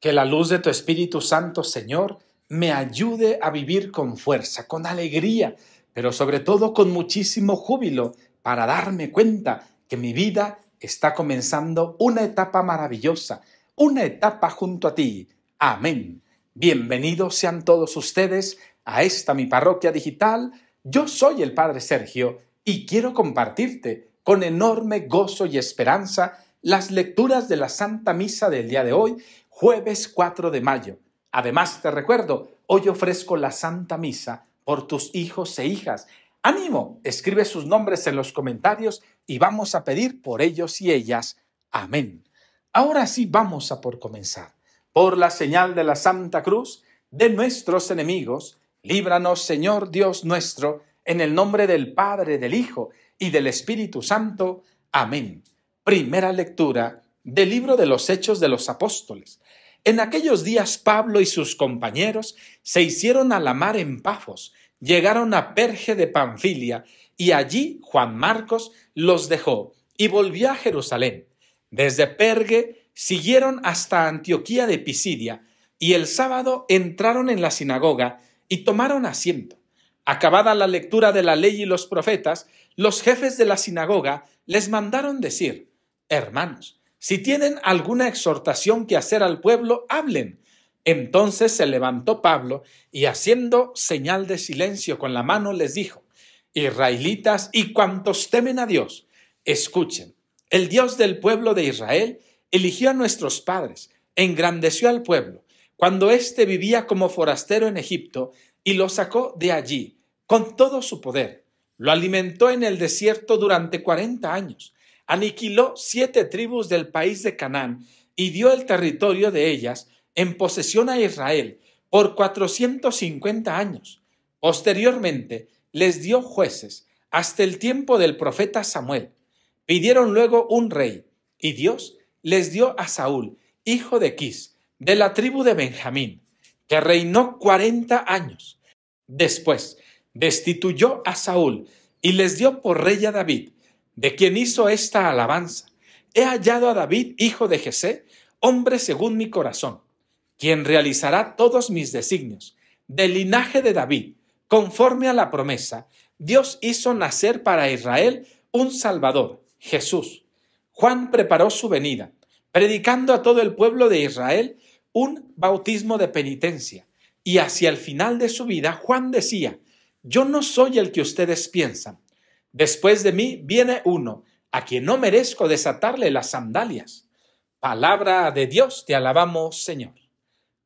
Que la luz de tu Espíritu Santo, Señor, me ayude a vivir con fuerza, con alegría, pero sobre todo con muchísimo júbilo, para darme cuenta que mi vida está comenzando una etapa maravillosa, una etapa junto a ti. Amén. Bienvenidos sean todos ustedes a esta mi parroquia digital. Yo soy el Padre Sergio y quiero compartirte con enorme gozo y esperanza las lecturas de la Santa Misa del día de hoy, jueves 4 de mayo. Además, te recuerdo, hoy ofrezco la Santa Misa por tus hijos e hijas. Ánimo, escribe sus nombres en los comentarios y vamos a pedir por ellos y ellas. Amén. Ahora sí vamos a por comenzar. Por la señal de la Santa Cruz, de nuestros enemigos, líbranos, Señor Dios nuestro, en el nombre del Padre, del Hijo y del Espíritu Santo. Amén. Primera lectura del libro de los Hechos de los Apóstoles. En aquellos días Pablo y sus compañeros se hicieron a la mar en Pafos, llegaron a Perge de Panfilia, y allí Juan Marcos los dejó y volvió a Jerusalén. Desde Perge siguieron hasta Antioquía de Pisidia, y el sábado entraron en la sinagoga y tomaron asiento. Acabada la lectura de la ley y los profetas, los jefes de la sinagoga les mandaron decir, Hermanos, si tienen alguna exhortación que hacer al pueblo, hablen. Entonces se levantó Pablo y haciendo señal de silencio con la mano les dijo, Israelitas y cuantos temen a Dios, escuchen, el Dios del pueblo de Israel eligió a nuestros padres, engrandeció al pueblo, cuando éste vivía como forastero en Egipto, y lo sacó de allí, con todo su poder. Lo alimentó en el desierto durante cuarenta años aniquiló siete tribus del país de Canaán y dio el territorio de ellas en posesión a Israel por cuatrocientos cincuenta años. Posteriormente les dio jueces hasta el tiempo del profeta Samuel. Pidieron luego un rey y Dios les dio a Saúl, hijo de Quis, de la tribu de Benjamín, que reinó cuarenta años. Después destituyó a Saúl y les dio por rey a David, de quien hizo esta alabanza. He hallado a David, hijo de Jesé, hombre según mi corazón, quien realizará todos mis designios. Del linaje de David, conforme a la promesa, Dios hizo nacer para Israel un Salvador, Jesús. Juan preparó su venida, predicando a todo el pueblo de Israel un bautismo de penitencia. Y hacia el final de su vida, Juan decía, yo no soy el que ustedes piensan, Después de mí viene uno, a quien no merezco desatarle las sandalias. Palabra de Dios, te alabamos, Señor.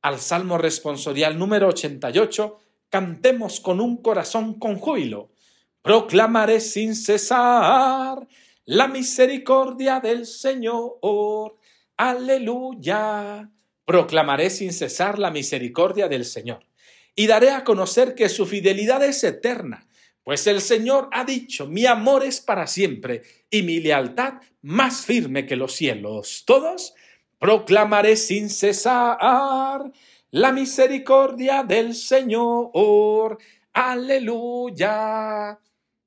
Al Salmo responsorial número 88, cantemos con un corazón con júbilo. Proclamaré sin cesar la misericordia del Señor. Aleluya. Proclamaré sin cesar la misericordia del Señor. Y daré a conocer que su fidelidad es eterna pues el Señor ha dicho, mi amor es para siempre y mi lealtad más firme que los cielos. Todos proclamaré sin cesar la misericordia del Señor. Aleluya.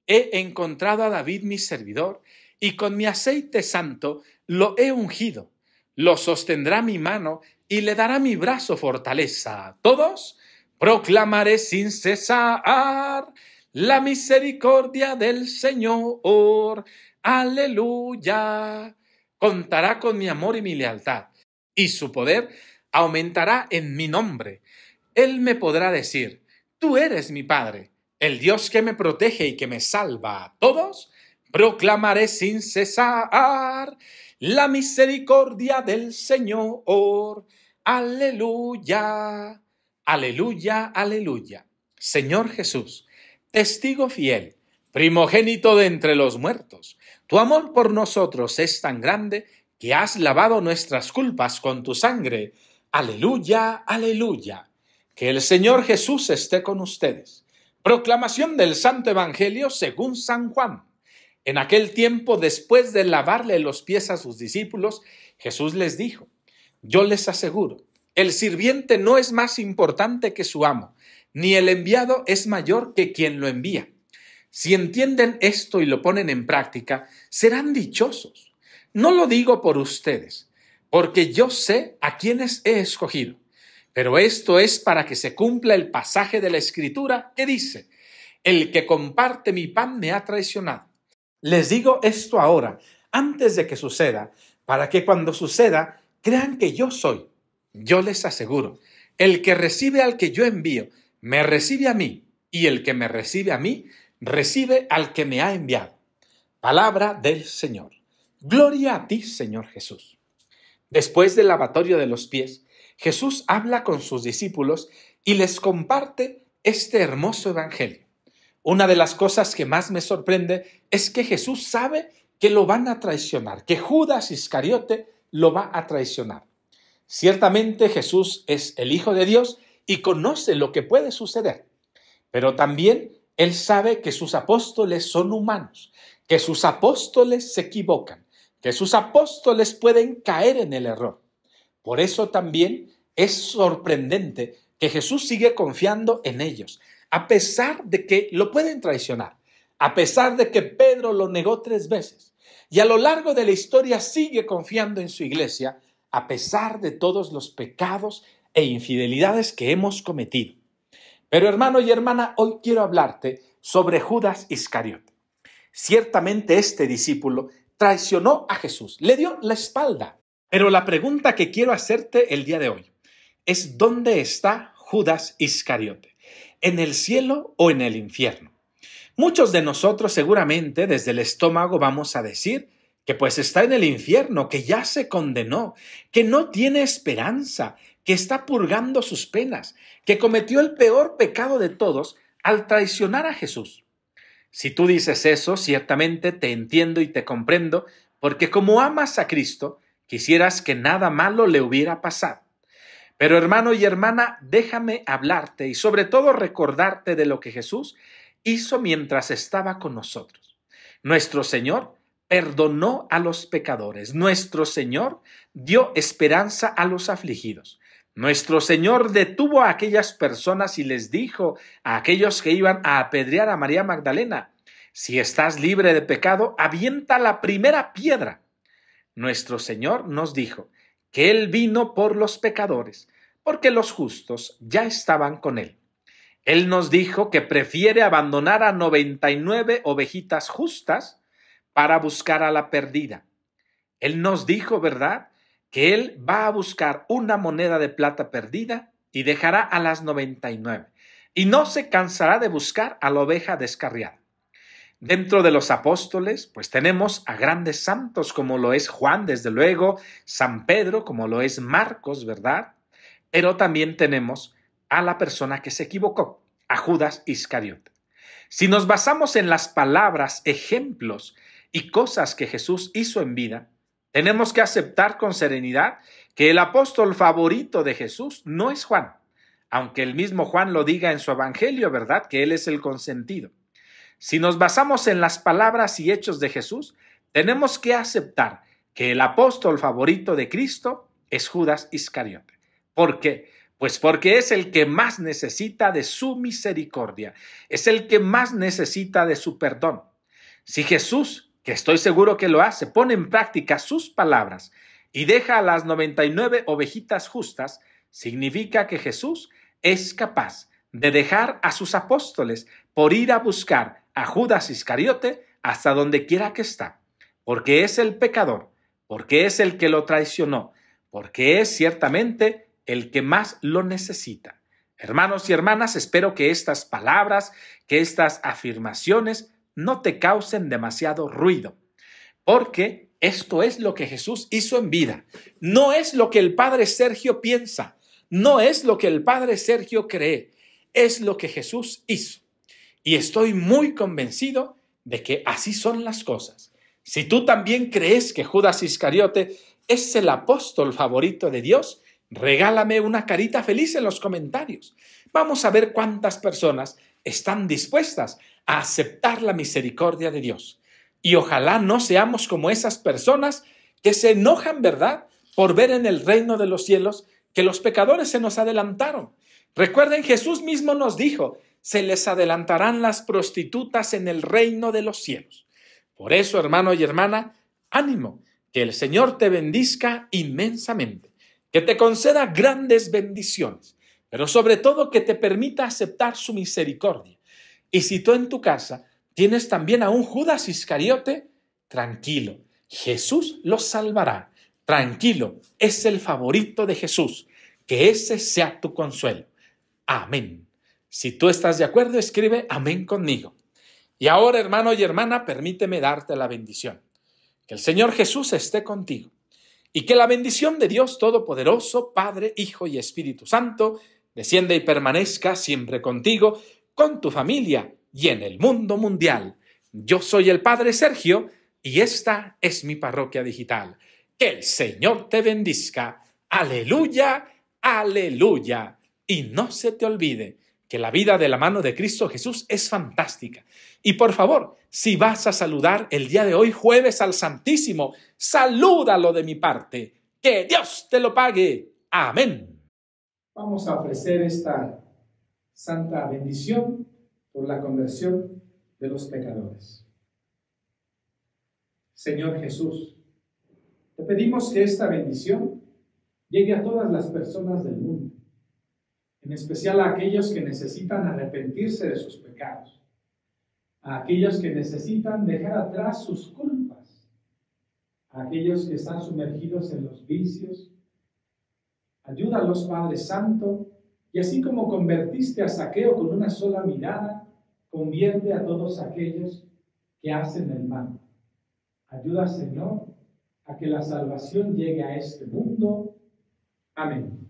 He encontrado a David mi servidor y con mi aceite santo lo he ungido. Lo sostendrá mi mano y le dará mi brazo fortaleza. Todos proclamaré sin cesar la misericordia del Señor. Aleluya. Contará con mi amor y mi lealtad, y su poder aumentará en mi nombre. Él me podrá decir, tú eres mi Padre, el Dios que me protege y que me salva a todos. Proclamaré sin cesar la misericordia del Señor. Aleluya, aleluya, aleluya. Señor Jesús, Testigo fiel, primogénito de entre los muertos, tu amor por nosotros es tan grande que has lavado nuestras culpas con tu sangre. Aleluya, aleluya. Que el Señor Jesús esté con ustedes. Proclamación del Santo Evangelio según San Juan. En aquel tiempo, después de lavarle los pies a sus discípulos, Jesús les dijo, Yo les aseguro, el sirviente no es más importante que su amo ni el enviado es mayor que quien lo envía. Si entienden esto y lo ponen en práctica, serán dichosos. No lo digo por ustedes, porque yo sé a quienes he escogido. Pero esto es para que se cumpla el pasaje de la Escritura que dice, el que comparte mi pan me ha traicionado. Les digo esto ahora, antes de que suceda, para que cuando suceda crean que yo soy. Yo les aseguro, el que recibe al que yo envío, me recibe a mí, y el que me recibe a mí, recibe al que me ha enviado. Palabra del Señor. Gloria a ti, Señor Jesús. Después del lavatorio de los pies, Jesús habla con sus discípulos y les comparte este hermoso Evangelio. Una de las cosas que más me sorprende es que Jesús sabe que lo van a traicionar, que Judas Iscariote lo va a traicionar. Ciertamente Jesús es el Hijo de Dios y conoce lo que puede suceder, pero también Él sabe que sus apóstoles son humanos, que sus apóstoles se equivocan, que sus apóstoles pueden caer en el error. Por eso también es sorprendente que Jesús sigue confiando en ellos, a pesar de que lo pueden traicionar, a pesar de que Pedro lo negó tres veces. Y a lo largo de la historia sigue confiando en su iglesia a pesar de todos los pecados e infidelidades que hemos cometido. Pero hermano y hermana, hoy quiero hablarte sobre Judas Iscariote. Ciertamente este discípulo traicionó a Jesús, le dio la espalda. Pero la pregunta que quiero hacerte el día de hoy es ¿dónde está Judas Iscariote? ¿En el cielo o en el infierno? Muchos de nosotros seguramente desde el estómago vamos a decir que pues está en el infierno, que ya se condenó, que no tiene esperanza, que está purgando sus penas, que cometió el peor pecado de todos al traicionar a Jesús. Si tú dices eso, ciertamente te entiendo y te comprendo, porque como amas a Cristo, quisieras que nada malo le hubiera pasado. Pero hermano y hermana, déjame hablarte y sobre todo recordarte de lo que Jesús hizo mientras estaba con nosotros. Nuestro Señor perdonó a los pecadores. Nuestro Señor dio esperanza a los afligidos. Nuestro Señor detuvo a aquellas personas y les dijo a aquellos que iban a apedrear a María Magdalena, si estás libre de pecado, avienta la primera piedra. Nuestro Señor nos dijo que Él vino por los pecadores, porque los justos ya estaban con Él. Él nos dijo que prefiere abandonar a 99 ovejitas justas para buscar a la perdida. Él nos dijo, ¿verdad? Que Él va a buscar una moneda de plata perdida y dejará a las 99. Y no se cansará de buscar a la oveja descarriada. Dentro de los apóstoles, pues tenemos a grandes santos como lo es Juan, desde luego, San Pedro, como lo es Marcos, ¿verdad? Pero también tenemos a la persona que se equivocó, a Judas Iscariote. Si nos basamos en las palabras, ejemplos y cosas que Jesús hizo en vida, tenemos que aceptar con serenidad que el apóstol favorito de Jesús no es Juan, aunque el mismo Juan lo diga en su Evangelio, ¿verdad? Que él es el consentido. Si nos basamos en las palabras y hechos de Jesús, tenemos que aceptar que el apóstol favorito de Cristo es Judas Iscariote. ¿Por qué? Pues porque es el que más necesita de su misericordia, es el que más necesita de su perdón. Si Jesús que estoy seguro que lo hace, pone en práctica sus palabras y deja a las 99 ovejitas justas, significa que Jesús es capaz de dejar a sus apóstoles por ir a buscar a Judas Iscariote hasta donde quiera que está, porque es el pecador, porque es el que lo traicionó, porque es ciertamente el que más lo necesita. Hermanos y hermanas, espero que estas palabras, que estas afirmaciones no te causen demasiado ruido, porque esto es lo que Jesús hizo en vida, no es lo que el Padre Sergio piensa, no es lo que el Padre Sergio cree, es lo que Jesús hizo. Y estoy muy convencido de que así son las cosas. Si tú también crees que Judas Iscariote es el apóstol favorito de Dios, regálame una carita feliz en los comentarios. Vamos a ver cuántas personas están dispuestas a aceptar la misericordia de Dios. Y ojalá no seamos como esas personas que se enojan, ¿verdad?, por ver en el reino de los cielos que los pecadores se nos adelantaron. Recuerden, Jesús mismo nos dijo, se les adelantarán las prostitutas en el reino de los cielos. Por eso, hermano y hermana, ánimo, que el Señor te bendizca inmensamente, que te conceda grandes bendiciones pero sobre todo que te permita aceptar su misericordia. Y si tú en tu casa tienes también a un Judas Iscariote, tranquilo, Jesús lo salvará. Tranquilo, es el favorito de Jesús. Que ese sea tu consuelo. Amén. Si tú estás de acuerdo, escribe amén conmigo. Y ahora, hermano y hermana, permíteme darte la bendición. Que el Señor Jesús esté contigo. Y que la bendición de Dios Todopoderoso, Padre, Hijo y Espíritu Santo, descienda y permanezca siempre contigo, con tu familia y en el mundo mundial. Yo soy el Padre Sergio y esta es mi parroquia digital. Que el Señor te bendiga. Aleluya, aleluya. Y no se te olvide que la vida de la mano de Cristo Jesús es fantástica. Y por favor, si vas a saludar el día de hoy jueves al Santísimo, salúdalo de mi parte. Que Dios te lo pague. Amén. Vamos a ofrecer esta santa bendición por la conversión de los pecadores. Señor Jesús, te pedimos que esta bendición llegue a todas las personas del mundo, en especial a aquellos que necesitan arrepentirse de sus pecados, a aquellos que necesitan dejar atrás sus culpas, a aquellos que están sumergidos en los vicios, Ayúdalos, Padre Santo, y así como convertiste a Saqueo con una sola mirada, convierte a todos aquellos que hacen el mal. Ayuda, Señor, a que la salvación llegue a este mundo. Amén.